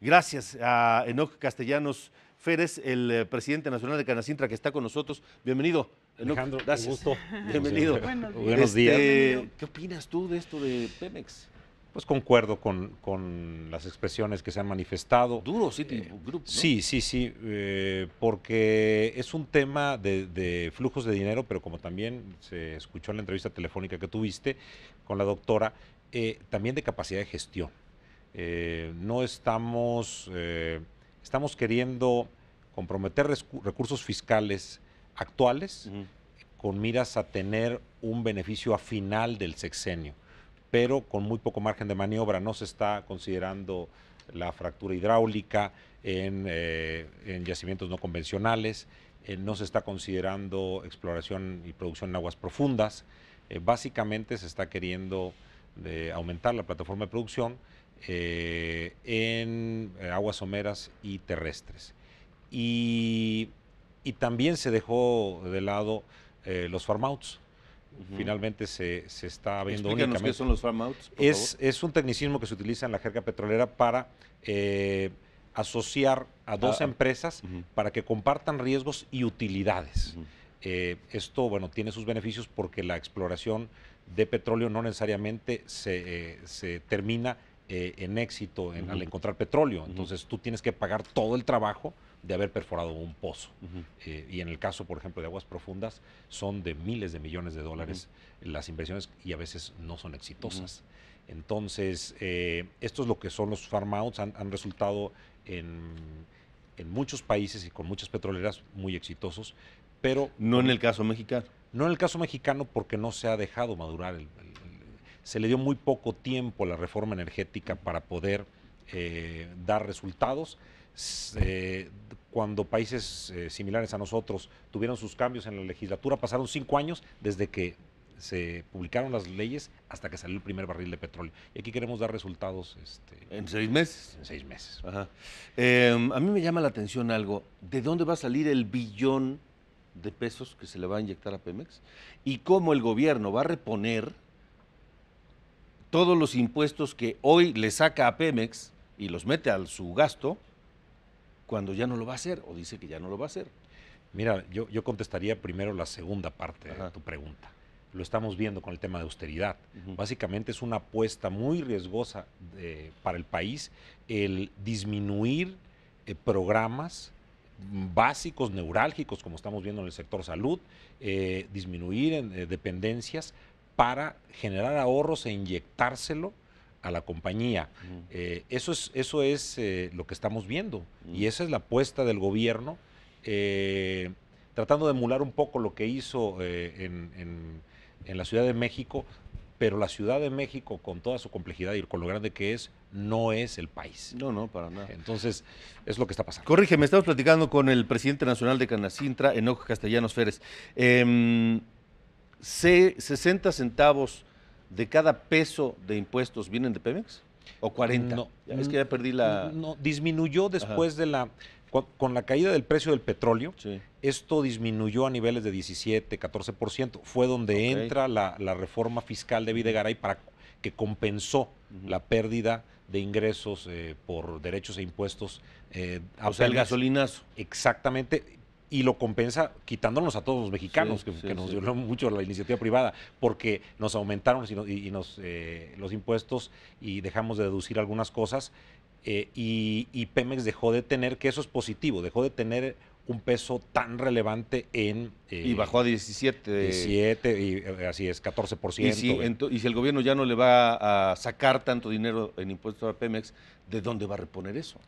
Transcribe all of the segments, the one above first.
Gracias a Enoc Castellanos Férez, el eh, presidente nacional de Canacintra, que está con nosotros. Bienvenido. Enoc. Alejandro, gracias. gusto. Bienvenido. Buenos días. Este, ¿Qué opinas tú de esto de Pemex? Pues concuerdo con, las expresiones que se han manifestado. Duro, sí, eh, Sí, sí, sí, eh, porque es un tema de, flujos de dinero, pero como también se escuchó en la entrevista telefónica que tuviste con la doctora, también de capacidad de gestión. Eh, no estamos, eh, estamos queriendo comprometer recursos fiscales actuales con miras a tener un beneficio a final del sexenio, pero con muy poco margen de maniobra. No se está considerando la fractura hidráulica en, eh, yacimientos no convencionales, no se está considerando exploración y producción en aguas profundas. básicamente se está queriendo aumentar la plataforma de producción eh, en eh, aguas someras y terrestres. Y, también se dejó de lado eh, los farmouts. Finalmente se, está viendo únicamente. qué son los farmouts. Es, es un tecnicismo que se utiliza en la jerga petrolera para asociar a dos ah, ah. empresas para que compartan riesgos y utilidades. esto, bueno, tiene sus beneficios porque la exploración de petróleo no necesariamente se, se termina eh, en éxito al encontrar petróleo. Entonces tú tienes que pagar todo el trabajo de haber perforado un pozo. Eh, y en el caso, por ejemplo, de aguas profundas, son de miles de millones de dólares las inversiones y a veces no son exitosas. Entonces, eh, esto es lo que son los farm outs, han, resultado en, muchos países y con muchas petroleras muy exitosos, pero... No en el caso mexicano. No en el caso mexicano porque no se ha dejado madurar el se le dio muy poco tiempo a la reforma energética para poder eh, dar resultados. Eh, cuando países eh, similares a nosotros tuvieron sus cambios en la legislatura, pasaron cinco años desde que se publicaron las leyes hasta que salió el primer barril de petróleo. Y aquí queremos dar resultados. Este, ¿En seis meses? En seis meses. Em, a mí me llama la atención algo. ¿De dónde va a salir el billón de pesos que se le va a inyectar a Pemex? ¿Y cómo el gobierno va a reponer todos los impuestos que hoy le saca a Pemex y los mete a su gasto, cuando ya no lo va a hacer, o dice que ya no lo va a hacer. Mira, yo, yo contestaría primero la segunda parte de tu pregunta. Lo estamos viendo con el tema de austeridad. Básicamente es una apuesta muy riesgosa para el país el disminuir eh, programas básicos, neurálgicos, como estamos viendo en el sector salud, eh, disminuir en, eh, dependencias para generar ahorros e inyectárselo a la compañía. Eh, eso es, eso es eh, lo que estamos viendo y esa es la apuesta del gobierno, eh, tratando de emular un poco lo que hizo en, la Ciudad de México, pero la Ciudad de México con toda su complejidad y con lo grande que es, no es el país. No, no, para nada. Entonces, es lo que está pasando. Corrige me estamos platicando con el presidente nacional de Canacintra, Enojo Castellanos Férez. Em, 60 centavos de cada peso de impuestos vienen de Pemex? ¿O 40? No, es que ya perdí la... disminuyó después de la... Con, la caída del precio del petróleo, esto disminuyó a niveles de 17, 14%. Fue donde entra la, reforma fiscal de Videgaray para que compensó la pérdida de ingresos eh, por derechos e impuestos. Eh, el gasolinazo. Exactamente y lo compensa quitándonos a todos los mexicanos, que, nos violó mucho la iniciativa privada, porque nos aumentaron y, eh, los impuestos y dejamos de deducir algunas cosas. Eh, y, Pemex dejó de tener, que eso es positivo, dejó de tener un peso tan relevante en... Eh, y bajó a 17. 17, y, así es, 14%. Y si, y si el gobierno ya no le va a sacar tanto dinero en impuestos a Pemex, ¿de dónde va a reponer eso?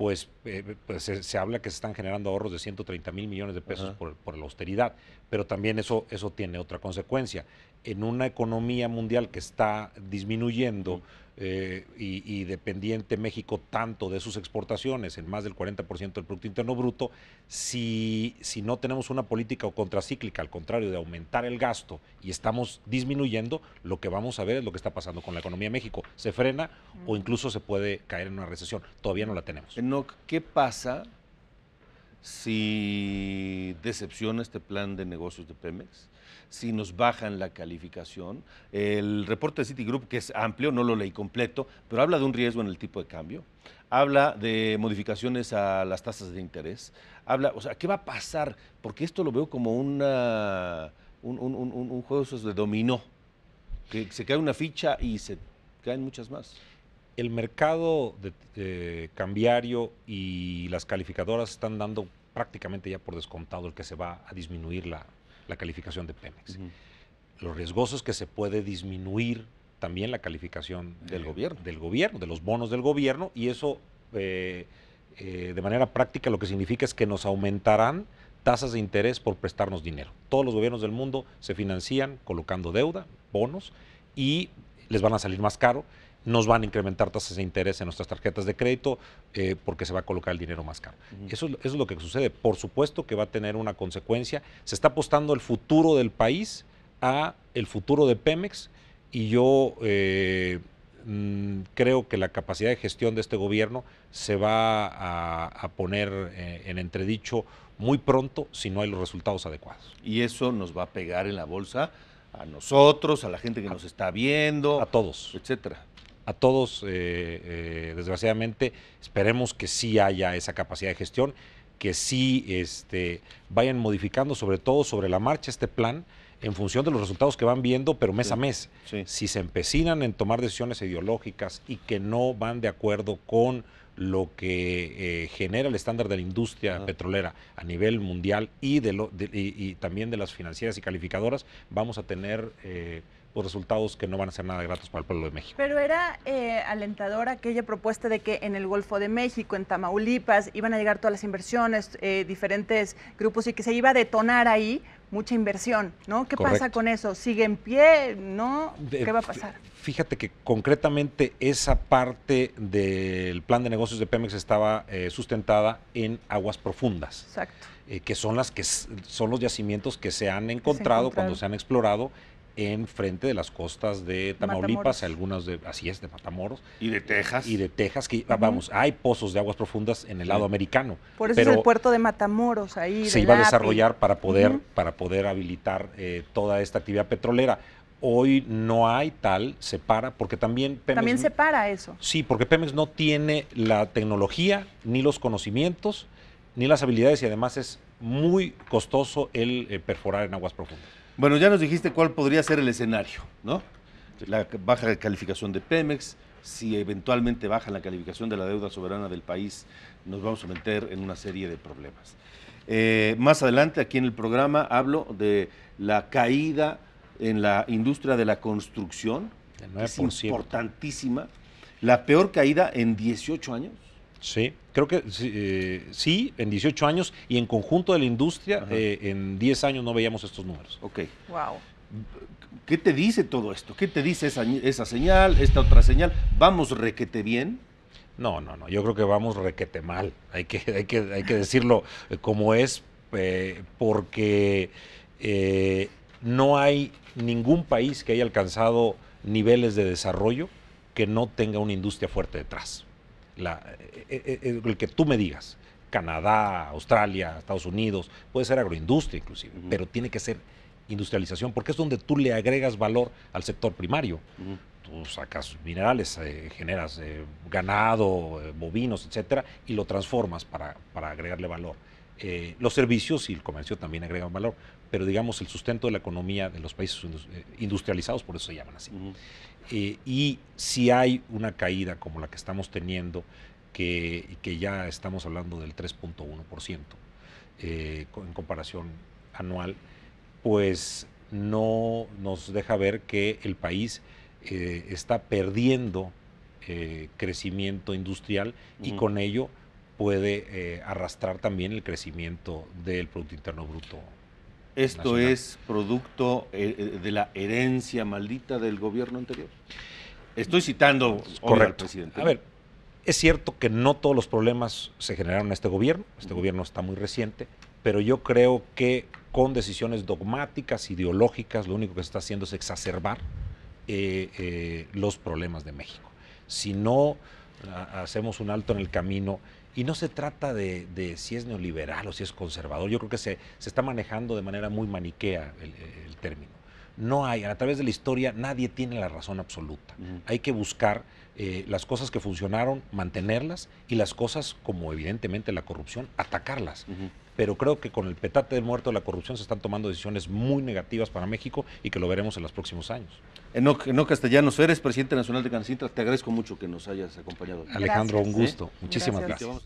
pues, eh, pues se, habla que se están generando ahorros de 130 mil millones de pesos por, por, la austeridad, pero también eso, eso tiene otra consecuencia en una economía mundial que está disminuyendo eh, y, dependiente México tanto de sus exportaciones, en más del 40% del Producto Interno Bruto, si, si no tenemos una política contracíclica, al contrario de aumentar el gasto y estamos disminuyendo, lo que vamos a ver es lo que está pasando con la economía de México. Se frena o incluso se puede caer en una recesión. Todavía no la tenemos. ¿qué pasa si decepciona este plan de negocios de Pemex, si nos bajan la calificación. El reporte de Citigroup, que es amplio, no lo leí completo, pero habla de un riesgo en el tipo de cambio, habla de modificaciones a las tasas de interés, habla, o sea, ¿qué va a pasar? Porque esto lo veo como un, un, un juego de dominó, que se cae una ficha y se caen muchas más el mercado de, eh, cambiario y las calificadoras están dando prácticamente ya por descontado el que se va a disminuir la, calificación de Pemex. Los Lo riesgoso es que se puede disminuir también la calificación eh, del, gobierno. del gobierno, de los bonos del gobierno, y eso eh, de manera práctica lo que significa es que nos aumentarán tasas de interés por prestarnos dinero. Todos los gobiernos del mundo se financian colocando deuda, bonos, y les van a salir más caro nos van a incrementar tasas de interés en nuestras tarjetas de crédito eh, porque se va a colocar el dinero más caro. eso, es lo que sucede. Por supuesto que va a tener una consecuencia. Se está apostando el futuro del país a el futuro de Pemex y yo eh, mm, creo que la capacidad de gestión de este gobierno se va a, poner eh, en entredicho muy pronto si no hay los resultados adecuados. Y eso nos va a pegar en la bolsa a nosotros, a la gente que nos está viendo, a todos, etcétera a todos, eh, eh, desgraciadamente, esperemos que sí haya esa capacidad de gestión, que sí este, vayan modificando, sobre todo sobre la marcha, este plan en función de los resultados que van viendo, pero mes a mes. Si se empecinan en tomar decisiones ideológicas y que no van de acuerdo con lo que eh, genera el estándar de la industria petrolera a nivel mundial y, de lo, y, también de las financieras y calificadoras, vamos a tener los resultados que no van a ser nada gratos para el pueblo de México. Pero era eh, alentadora aquella propuesta de que en el Golfo de México, en Tamaulipas, iban a llegar todas las inversiones, eh, diferentes grupos y que se iba a detonar ahí mucha inversión, ¿no? ¿Qué pasa con eso? ¿Sigue en pie? ¿No? ¿Qué va a pasar? Fíjate que concretamente esa parte del plan de negocios de Pemex estaba eh, sustentada en aguas profundas. Exacto. Eh, que son las que son los yacimientos que se han encontrado cuando se han explorado en frente de las costas de Tamaulipas, algunas de, así es, de Matamoros. Y de Texas. Y de Texas, que vamos, hay pozos de aguas profundas en el lado americano. Por eso es el puerto de Matamoros ahí. Se iba a desarrollar para poder, para poder habilitar eh, toda esta actividad petrolera. Hoy no hay tal, se para, porque también Pemex... También se para eso. Sí, porque Pemex no tiene la tecnología, ni los conocimientos, ni las habilidades, y además es muy costoso el eh, perforar en aguas profundas. Bueno, ya nos dijiste cuál podría ser el escenario, ¿no? La baja calificación de Pemex, si eventualmente baja la calificación de la deuda soberana del país, nos vamos a meter en una serie de problemas. Eh, más adelante, aquí en el programa, hablo de la caída en la industria de la construcción, que es importantísima, la peor caída en 18 años. Sí, creo que sí, eh, en 18 años y en conjunto de la industria, eh, en 10 años no veíamos estos números. Ok. Wow. ¿Qué te dice todo esto? ¿Qué te dice esa, señal, esta otra señal? ¿Vamos requete bien? No, no, no. Yo creo que vamos requete mal. Hay que, hay que, decirlo como es, eh, porque no hay ningún país que haya alcanzado niveles de desarrollo que no tenga una industria fuerte detrás. Eh, eh, eh, el que tú me digas, Canadá, Australia, Estados Unidos, puede ser agroindustria inclusive, pero tiene que ser industrialización, porque es donde tú le agregas valor al sector primario. Tú sacas minerales, generas ganado, bovinos, etcétera, y lo transformas para agregarle valor. Eh, los servicios y el comercio también agregan valor, pero digamos el sustento de la economía de los países eh, industrializados, por eso se llaman así. Eh, y si hay una caída como la que estamos teniendo, que, que ya estamos hablando del 3.1% en comparación anual, pues no nos deja ver que el país está perdiendo crecimiento industrial y con ello puede eh, arrastrar también el crecimiento del Producto Interno Bruto. Esto es producto eh, eh, de la herencia maldita del gobierno anterior. Estoy citando Correcto. presidente. A ver, es cierto que no todos los problemas se generaron en este gobierno, este gobierno está muy reciente, pero yo creo que con decisiones dogmáticas, ideológicas, lo único que se está haciendo es exacerbar los problemas de México. Si no ah, hacemos un alto en el camino y no se trata de, si es neoliberal o si es conservador. Yo creo que se, se está manejando de manera muy maniquea el término no hay, a través de la historia nadie tiene la razón absoluta. Hay que buscar eh, las cosas que funcionaron, mantenerlas y las cosas como evidentemente la corrupción, atacarlas. Pero creo que con el petate del muerto de la corrupción se están tomando decisiones muy negativas para México y que lo veremos en los próximos años. Enoc, Castellanos, eres presidente nacional de Cancintra. Te agradezco mucho que nos hayas acompañado. Alejandro, un gusto. Muchísimas gracias.